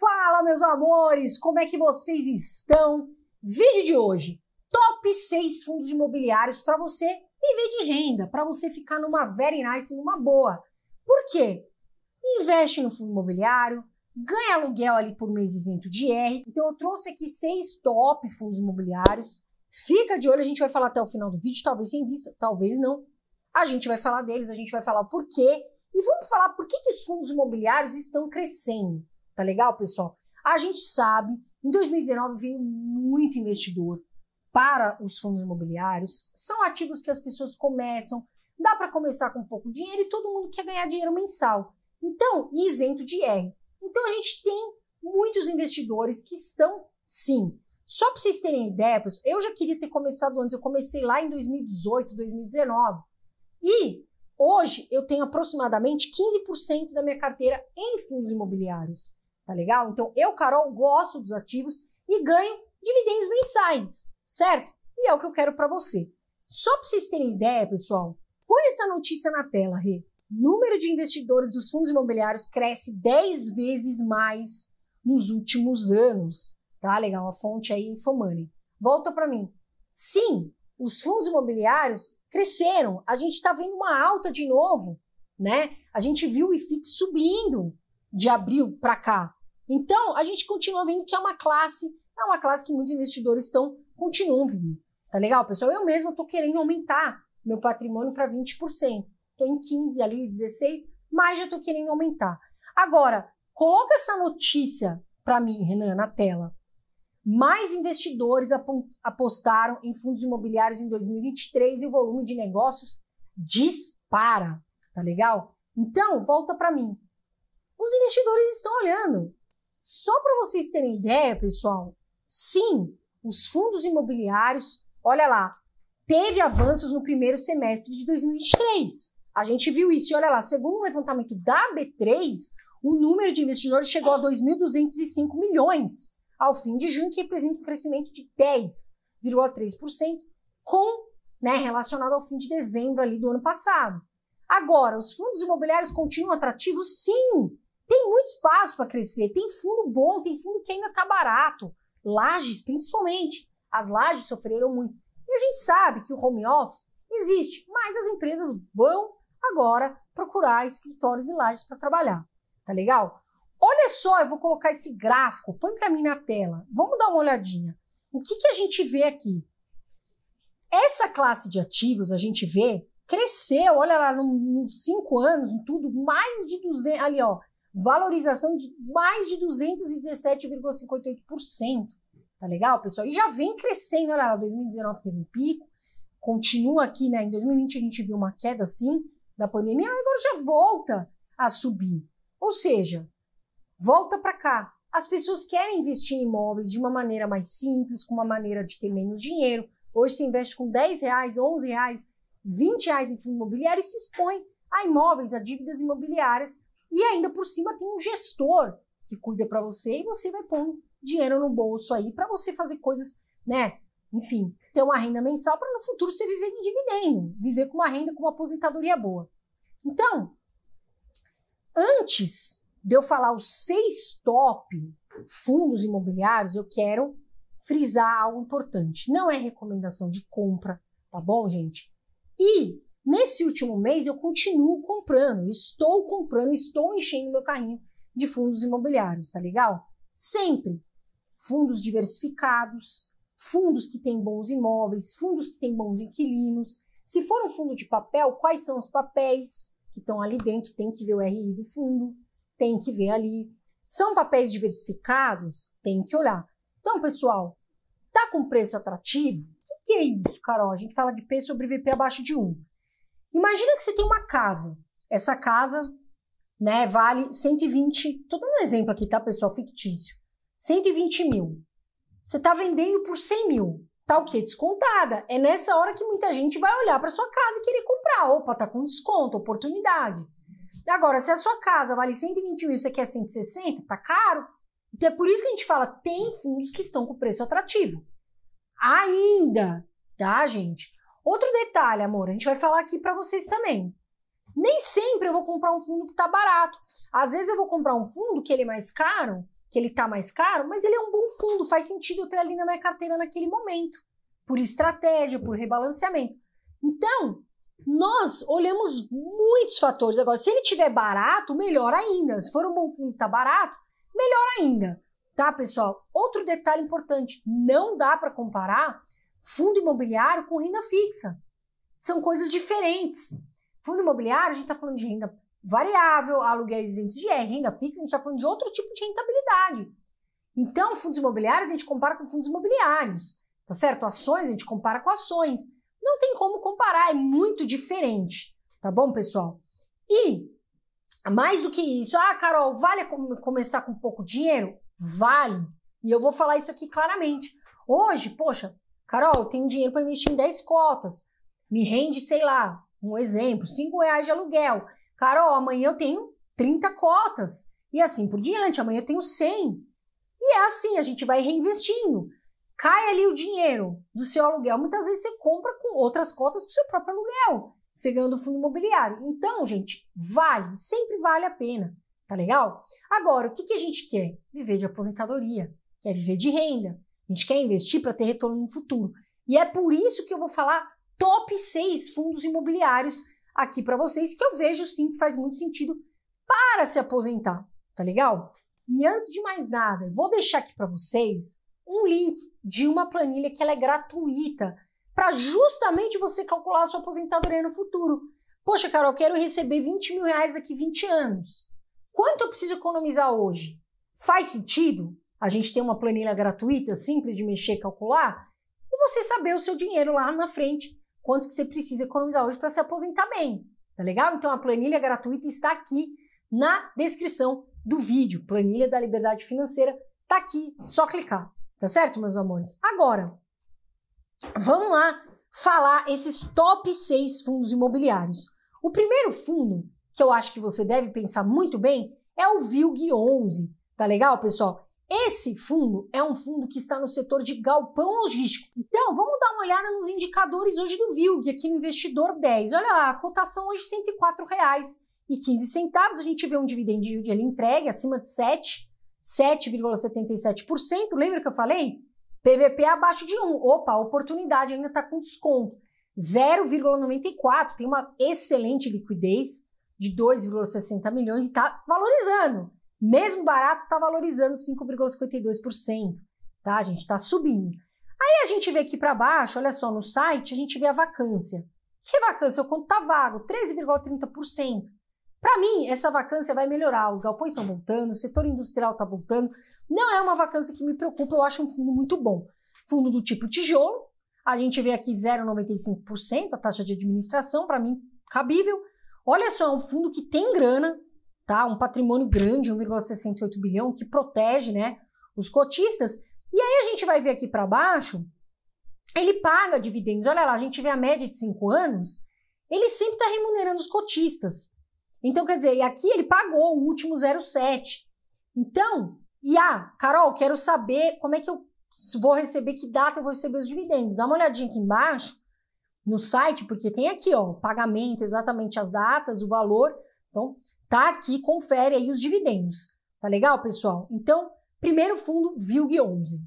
Fala, meus amores, como é que vocês estão? Vídeo de hoje: top 6 fundos imobiliários para você viver de renda, para você ficar numa very nice, numa boa. Por quê? Investe no fundo imobiliário, ganha aluguel ali por mês isento de IR. Então, eu trouxe aqui seis top fundos imobiliários. Fica de olho, a gente vai falar até o final do vídeo, talvez sem vista, talvez não. A gente vai falar deles, a gente vai falar por quê. E vamos falar por que, que os fundos imobiliários estão crescendo. Tá legal, pessoal? A gente sabe, em 2019 veio muito investidor para os fundos imobiliários. São ativos que as pessoas começam, dá para começar com pouco dinheiro e todo mundo quer ganhar dinheiro mensal. Então, isento de R. Então a gente tem muitos investidores que estão sim. Só para vocês terem ideia, pessoal, eu já queria ter começado antes, eu comecei lá em 2018, 2019. E hoje eu tenho aproximadamente 15% da minha carteira em fundos imobiliários tá legal? Então eu, Carol, gosto dos ativos e ganho dividendos mensais, certo? E é o que eu quero para você. Só para vocês terem ideia, pessoal, põe essa notícia na tela, Rê. Número de investidores dos fundos imobiliários cresce 10 vezes mais nos últimos anos. Tá legal, a fonte é aí Infomoney. Volta para mim. Sim, os fundos imobiliários cresceram. A gente está vendo uma alta de novo, né? A gente viu o IFIX subindo, de abril para cá. Então, a gente continua vendo que é uma classe, é uma classe que muitos investidores estão continuam vindo. Tá legal, pessoal? Eu mesmo estou querendo aumentar meu patrimônio para 20%. Estou em 15 ali, 16, mas já estou querendo aumentar. Agora, coloca essa notícia para mim, Renan, na tela. Mais investidores apostaram em fundos imobiliários em 2023 e o volume de negócios dispara, tá legal? Então, volta para mim os investidores estão olhando. Só para vocês terem ideia, pessoal, sim, os fundos imobiliários, olha lá, teve avanços no primeiro semestre de 2023. A gente viu isso e olha lá, segundo o levantamento da B3, o número de investidores chegou a 2.205 milhões ao fim de junho, que representa um crescimento de 10,3% com, né, relacionado ao fim de dezembro ali do ano passado. Agora, os fundos imobiliários continuam atrativos? Sim, tem muito espaço para crescer, tem fundo bom, tem fundo que ainda está barato. Lages, principalmente. As lajes sofreram muito. E a gente sabe que o home office existe, mas as empresas vão agora procurar escritórios e lajes para trabalhar. Tá legal? Olha só, eu vou colocar esse gráfico, põe para mim na tela. Vamos dar uma olhadinha. O que, que a gente vê aqui? Essa classe de ativos, a gente vê, cresceu, olha lá, nos cinco anos, em tudo, mais de 200, ali ó, valorização de mais de 217,58%. Tá legal, pessoal? E já vem crescendo, olha lá, 2019 teve um pico, continua aqui, né? Em 2020 a gente viu uma queda assim da pandemia, agora já volta a subir. Ou seja, volta para cá. As pessoas querem investir em imóveis de uma maneira mais simples, com uma maneira de ter menos dinheiro. Hoje você investe com 10 reais, 11 reais, 20 reais em fundo imobiliário e se expõe a imóveis, a dívidas imobiliárias e ainda por cima tem um gestor que cuida para você e você vai pondo dinheiro no bolso aí para você fazer coisas, né? Enfim, ter uma renda mensal para no futuro você viver em dividendo, viver com uma renda, com uma aposentadoria boa. Então, antes de eu falar os seis top fundos imobiliários, eu quero frisar algo importante. Não é recomendação de compra, tá bom, gente? E Nesse último mês, eu continuo comprando, estou comprando, estou enchendo meu carrinho de fundos imobiliários, tá legal? Sempre fundos diversificados, fundos que têm bons imóveis, fundos que têm bons inquilinos. Se for um fundo de papel, quais são os papéis que estão ali dentro? Tem que ver o RI do fundo, tem que ver ali. São papéis diversificados? Tem que olhar. Então, pessoal, tá com preço atrativo? O que, que é isso, Carol? A gente fala de P sobre VP abaixo de 1. Imagina que você tem uma casa. Essa casa né, vale 120. Estou dando um exemplo aqui, tá, pessoal? Fictício. 120 mil. Você está vendendo por 100 mil. Tá o quê? Descontada. É nessa hora que muita gente vai olhar para sua casa e querer comprar. Opa, tá com desconto, oportunidade. Agora, se a sua casa vale 120 mil e você quer 160, tá caro. Então é por isso que a gente fala, tem fundos que estão com preço atrativo. Ainda, tá, gente? Outro detalhe, amor, a gente vai falar aqui para vocês também. Nem sempre eu vou comprar um fundo que está barato. Às vezes eu vou comprar um fundo que ele é mais caro, que ele está mais caro, mas ele é um bom fundo, faz sentido eu ter ali na minha carteira naquele momento, por estratégia, por rebalanceamento. Então, nós olhamos muitos fatores. Agora, se ele tiver barato, melhor ainda. Se for um bom fundo que está barato, melhor ainda. Tá, pessoal? Outro detalhe importante: não dá para comparar fundo imobiliário com renda fixa. São coisas diferentes. Fundo imobiliário, a gente está falando de renda variável, aluguéis isentos de renda fixa, a gente está falando de outro tipo de rentabilidade. Então, fundos imobiliários a gente compara com fundos imobiliários, tá certo? Ações a gente compara com ações. Não tem como comparar, é muito diferente, tá bom, pessoal? E mais do que isso, ah, Carol, vale começar com pouco dinheiro? Vale. E eu vou falar isso aqui claramente. Hoje, poxa, Carol, eu tenho dinheiro para investir em 10 cotas. Me rende, sei lá, um exemplo, 5 reais de aluguel. Carol, amanhã eu tenho 30 cotas. E assim por diante, amanhã eu tenho 100. E é assim, a gente vai reinvestindo. Cai ali o dinheiro do seu aluguel. Muitas vezes você compra com outras cotas do seu próprio aluguel. Você ganhando fundo imobiliário. Então, gente, vale, sempre vale a pena. Tá legal? Agora, o que, que a gente quer? Viver de aposentadoria. Quer viver de renda. A gente quer investir para ter retorno no futuro. E é por isso que eu vou falar top 6 fundos imobiliários aqui para vocês, que eu vejo sim que faz muito sentido para se aposentar, tá legal? E antes de mais nada, vou deixar aqui para vocês um link de uma planilha que ela é gratuita para justamente você calcular a sua aposentadoria no futuro. Poxa, Carol, eu quero receber 20 mil reais daqui 20 anos. Quanto eu preciso economizar hoje? Faz sentido? a gente tem uma planilha gratuita, simples de mexer e calcular, e você saber o seu dinheiro lá na frente, quanto que você precisa economizar hoje para se aposentar bem, tá legal? Então a planilha gratuita está aqui na descrição do vídeo, planilha da liberdade financeira, tá aqui, só clicar, tá certo, meus amores? Agora, vamos lá falar esses top 6 fundos imobiliários. O primeiro fundo que eu acho que você deve pensar muito bem é o VILG11, tá legal, pessoal? Esse fundo é um fundo que está no setor de galpão logístico. Então, vamos dar uma olhada nos indicadores hoje do VILG, aqui no Investidor 10. Olha lá, a cotação hoje R$ 104,15. A gente vê um dividend yield ali entregue acima de 7, 7,77%. Lembra que eu falei? PVP abaixo de 1. Opa, a oportunidade ainda está com desconto. 0,94, tem uma excelente liquidez de 2,60 milhões e está valorizando. Mesmo barato está valorizando 5,52%, tá? A gente está subindo. Aí a gente vê aqui para baixo, olha só, no site, a gente vê a vacância. Que vacância? O conto tá vago, 13,30%. Para mim, essa vacância vai melhorar. Os galpões estão voltando, o setor industrial está voltando. Não é uma vacância que me preocupa, eu acho um fundo muito bom. Fundo do tipo tijolo, a gente vê aqui 0,95% a taxa de administração, para mim, cabível. Olha só, é um fundo que tem grana, tá? Um patrimônio grande, 1,68 bilhão, que protege, né, os cotistas. E aí a gente vai ver aqui para baixo, ele paga dividendos. Olha lá, a gente vê a média de cinco anos, ele sempre está remunerando os cotistas. Então, quer dizer, aqui ele pagou o último 0,7. Então, e ah, Carol, quero saber como é que eu vou receber, que data eu vou receber os dividendos. Dá uma olhadinha aqui embaixo no site, porque tem aqui, ó, o pagamento, exatamente as datas, o valor. Então, tá aqui, confere aí os dividendos. Tá legal, pessoal? Então, primeiro fundo, VILG11.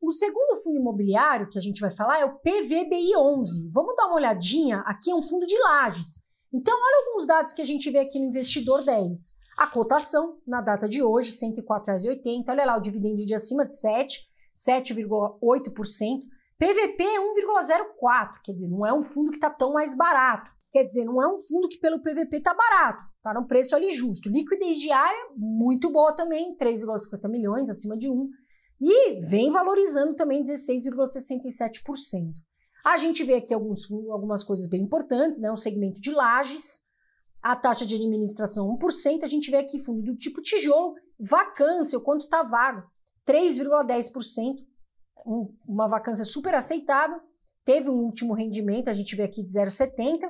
O segundo fundo imobiliário que a gente vai falar é o PVBI11. Vamos dar uma olhadinha, aqui é um fundo de lajes. Então, olha alguns dados que a gente vê aqui no investidor 10. A cotação na data de hoje, R$ 104,80. Olha lá, o dividendo de acima de 7, 7,8%. PVP 1,04, quer dizer, não é um fundo que está tão mais barato. Quer dizer, não é um fundo que pelo PVP está barato. Tá preço ali justo. Liquidez diária, muito boa também, 3,50 milhões, acima de 1. E vem valorizando também 16,67%. A gente vê aqui alguns, algumas coisas bem importantes, né? Um segmento de lajes, a taxa de administração 1%, a gente vê aqui fundo do tipo tijolo, vacância, o quanto está vago, 3,10%, um, uma vacância super aceitável, teve um último rendimento, a gente vê aqui de 0,70%,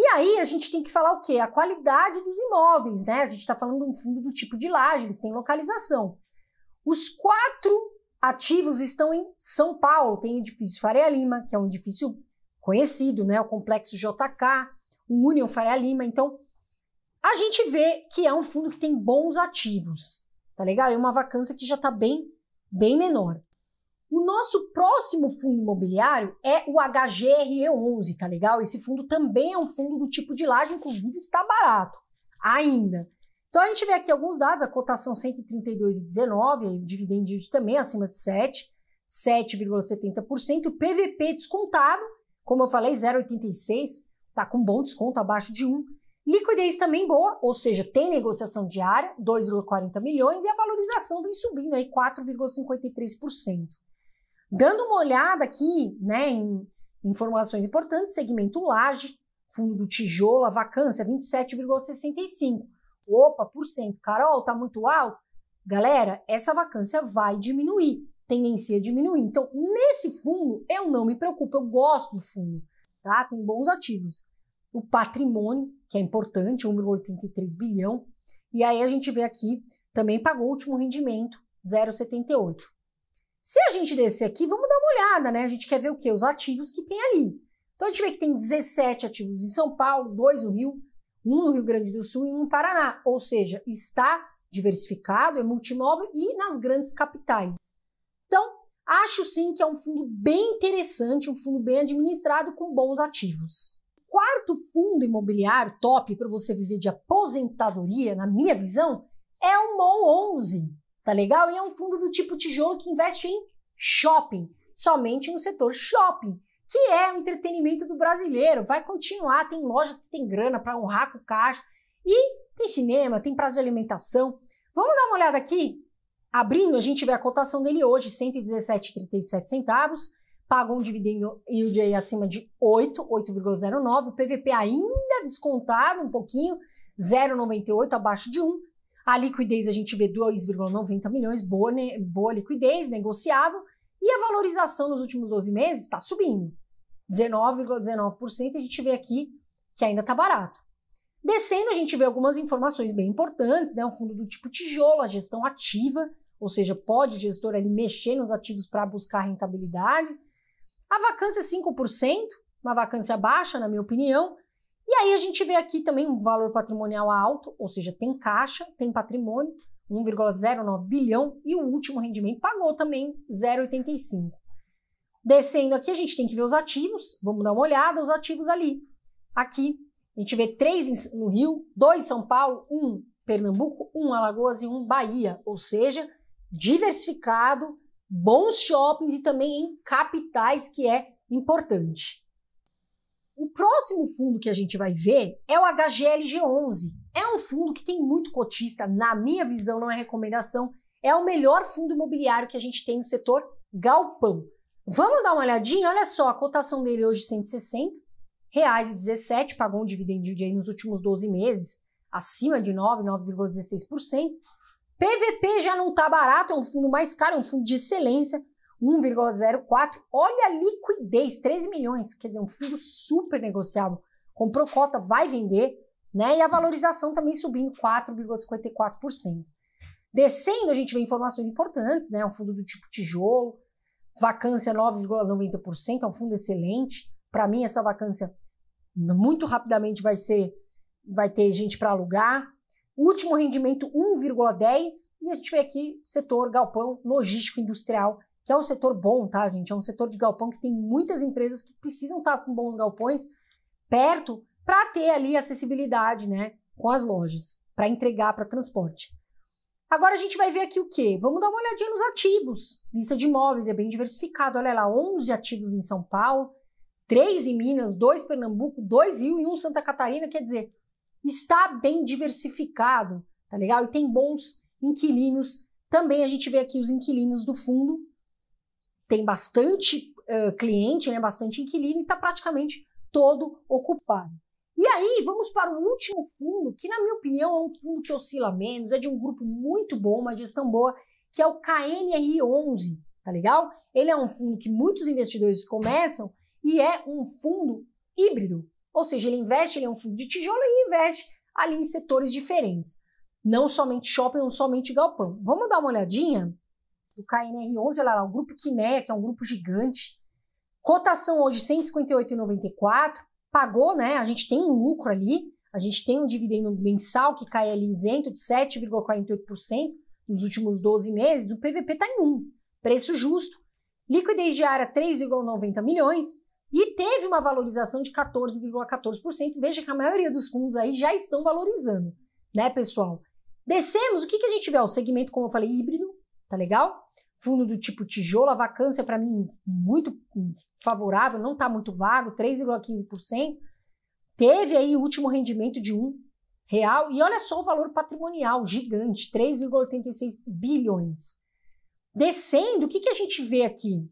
e aí a gente tem que falar o quê? A qualidade dos imóveis, né? A gente está falando de um fundo do tipo de laje, eles têm localização. Os quatro ativos estão em São Paulo, tem o edifício Faria Lima, que é um edifício conhecido, né? O complexo JK, o Union Faria Lima. Então, a gente vê que é um fundo que tem bons ativos, tá legal? E é uma vacância que já está bem, bem menor. O nosso próximo fundo imobiliário é o HGRE11, tá legal? Esse fundo também é um fundo do tipo de laje, inclusive está barato ainda. Então a gente vê aqui alguns dados, a cotação 132,19, dividend yield também acima de 7, 7,70%, o PVP descontado, como eu falei, 0,86, tá com bom desconto abaixo de 1. Liquidez também boa, ou seja, tem negociação diária, 2,40 milhões, e a valorização vem subindo aí 4,53%. Dando uma olhada aqui né, em informações importantes, segmento laje, fundo do tijolo, a vacância 27,65. Opa, por cento. Carol, tá muito alto? Galera, essa vacância vai diminuir, tendência a diminuir. Então, nesse fundo, eu não me preocupo, eu gosto do fundo, tá? Tem bons ativos. O patrimônio, que é importante, 1,83 bilhão. E aí a gente vê aqui, também pagou o último rendimento, 0,78. Se a gente descer aqui, vamos dar uma olhada, né? A gente quer ver o quê? Os ativos que tem ali. Então a gente vê que tem 17 ativos em São Paulo, dois no Rio, um no Rio Grande do Sul e um no Paraná. Ou seja, está diversificado, é multimóvel e nas grandes capitais. Então, acho sim que é um fundo bem interessante, um fundo bem administrado com bons ativos. Quarto fundo imobiliário top para você viver de aposentadoria, na minha visão, é o MOL 11 tá legal? Ele é um fundo do tipo tijolo que investe em shopping, somente no setor shopping, que é o entretenimento do brasileiro. Vai continuar, tem lojas que tem grana para honrar com o caixa e tem cinema, tem prazo de alimentação. Vamos dar uma olhada aqui? Abrindo, a gente vê a cotação dele hoje, 117,37 centavos pagou um dividendo yield aí acima de 8, 8,09, o PVP ainda descontado um pouquinho, 0,98 abaixo de 1, a liquidez a gente vê 2,90 milhões, boa, boa liquidez, negociável. E a valorização nos últimos 12 meses está subindo. 19,19%, a gente vê aqui que ainda está barato. Descendo, a gente vê algumas informações bem importantes, né? Um fundo do tipo tijolo, a gestão ativa, ou seja, pode o gestor ali mexer nos ativos para buscar rentabilidade. A vacância é 5%, uma vacância baixa, na minha opinião, e aí a gente vê aqui também um valor patrimonial alto, ou seja, tem caixa, tem patrimônio, 1,09 bilhão, e o último rendimento pagou também 0,85. Descendo aqui, a gente tem que ver os ativos, vamos dar uma olhada, os ativos ali. Aqui, a gente vê três no Rio, dois em São Paulo, um Pernambuco, um Alagoas e um Bahia, ou seja, diversificado, bons shoppings e também em capitais, que é importante. O próximo fundo que a gente vai ver é o HGLG11. É um fundo que tem muito cotista, na minha visão, não é recomendação, é o melhor fundo imobiliário que a gente tem no setor galpão. Vamos dar uma olhadinha? Olha só, a cotação dele hoje R$ 160,17, reais, pagou um dividendo aí nos últimos 12 meses, acima de 9, 9,16%. PVP já não está barato, é um fundo mais caro, é um fundo de excelência. 1,04. Olha a liquidez, 13 milhões, quer dizer, um fundo super negociável. Comprou cota, vai vender, né? E a valorização também subindo 4,54%. Descendo, a gente vê informações importantes, né? Um fundo do tipo tijolo, vacância 9,90%, é um fundo excelente. Para mim, essa vacância muito rapidamente vai ser vai ter gente para alugar. Último rendimento 1,10 e a gente vê aqui setor galpão logístico industrial que é um setor bom, tá, gente? É um setor de galpão que tem muitas empresas que precisam estar tá com bons galpões perto para ter ali acessibilidade, né, com as lojas, para entregar para transporte. Agora a gente vai ver aqui o quê? Vamos dar uma olhadinha nos ativos. Lista de imóveis é bem diversificado. Olha lá, 11 ativos em São Paulo, 3 em Minas, 2 em Pernambuco, 2 Rio e 1 Santa Catarina. Quer dizer, está bem diversificado, tá legal? E tem bons inquilinos. Também a gente vê aqui os inquilinos do fundo, tem bastante uh, cliente, né, bastante inquilino e está praticamente todo ocupado. E aí, vamos para o último fundo, que, na minha opinião, é um fundo que oscila menos, é de um grupo muito bom, uma gestão boa, que é o KNRI11, tá legal? Ele é um fundo que muitos investidores começam e é um fundo híbrido, ou seja, ele investe, ele é um fundo de tijolo e investe ali em setores diferentes, não somente shopping, não somente galpão. Vamos dar uma olhadinha? do KNR11, olha lá, o grupo Quimea, que é um grupo gigante. Cotação hoje 158,94, pagou, né? A gente tem um lucro ali, a gente tem um dividendo mensal que cai ali isento de 7,48% nos últimos 12 meses, o PVP está em 1, preço justo, liquidez diária 3,90 milhões e teve uma valorização de 14,14%. ,14%. Veja que a maioria dos fundos aí já estão valorizando, né, pessoal? Descemos, o que, que a gente vê? O segmento, como eu falei, híbrido, tá legal? Fundo do tipo tijolo, a vacância para mim muito favorável, não tá muito vago, 3,15%. Teve aí o último rendimento de um real e olha só o valor patrimonial gigante, 3,86 bilhões. Descendo, o que, que a gente vê aqui?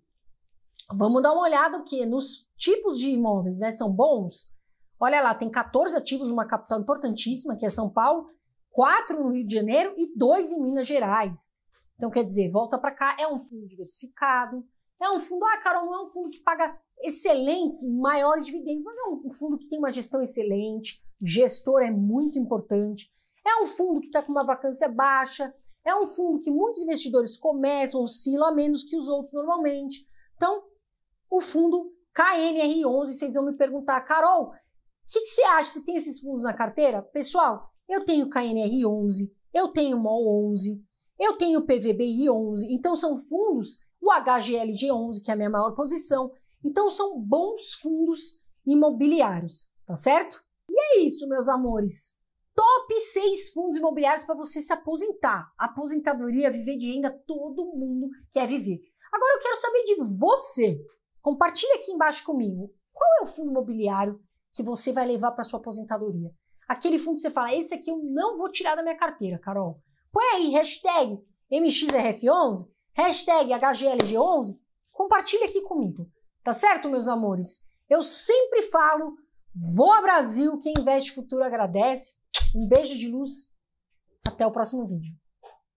Vamos dar uma olhada o que nos tipos de imóveis, né? São bons. Olha lá, tem 14 ativos numa capital importantíssima, que é São Paulo, quatro no Rio de Janeiro e dois em Minas Gerais. Então, quer dizer, volta para cá, é um fundo diversificado, é um fundo, ah, Carol, não é um fundo que paga excelentes, maiores dividendos, mas é um fundo que tem uma gestão excelente, o gestor é muito importante, é um fundo que está com uma vacância baixa, é um fundo que muitos investidores começam, oscilam menos que os outros normalmente. Então, o fundo KNR11, vocês vão me perguntar, Carol, o que, que, você acha? Você tem esses fundos na carteira? Pessoal, eu tenho KNR11, eu tenho MOL11, eu tenho o PVBI 11, então são fundos, o HGLG 11, que é a minha maior posição, então são bons fundos imobiliários, tá certo? E é isso, meus amores. Top 6 fundos imobiliários para você se aposentar. Aposentadoria, viver de renda, todo mundo quer viver. Agora eu quero saber de você. Compartilha aqui embaixo comigo. Qual é o fundo imobiliário que você vai levar para sua aposentadoria? Aquele fundo que você fala, esse aqui eu não vou tirar da minha carteira, Carol. Põe aí, hashtag MXRF11, hashtag HGLG11, compartilha aqui comigo. Tá certo, meus amores? Eu sempre falo, vou a Brasil, quem investe futuro agradece. Um beijo de luz, até o próximo vídeo.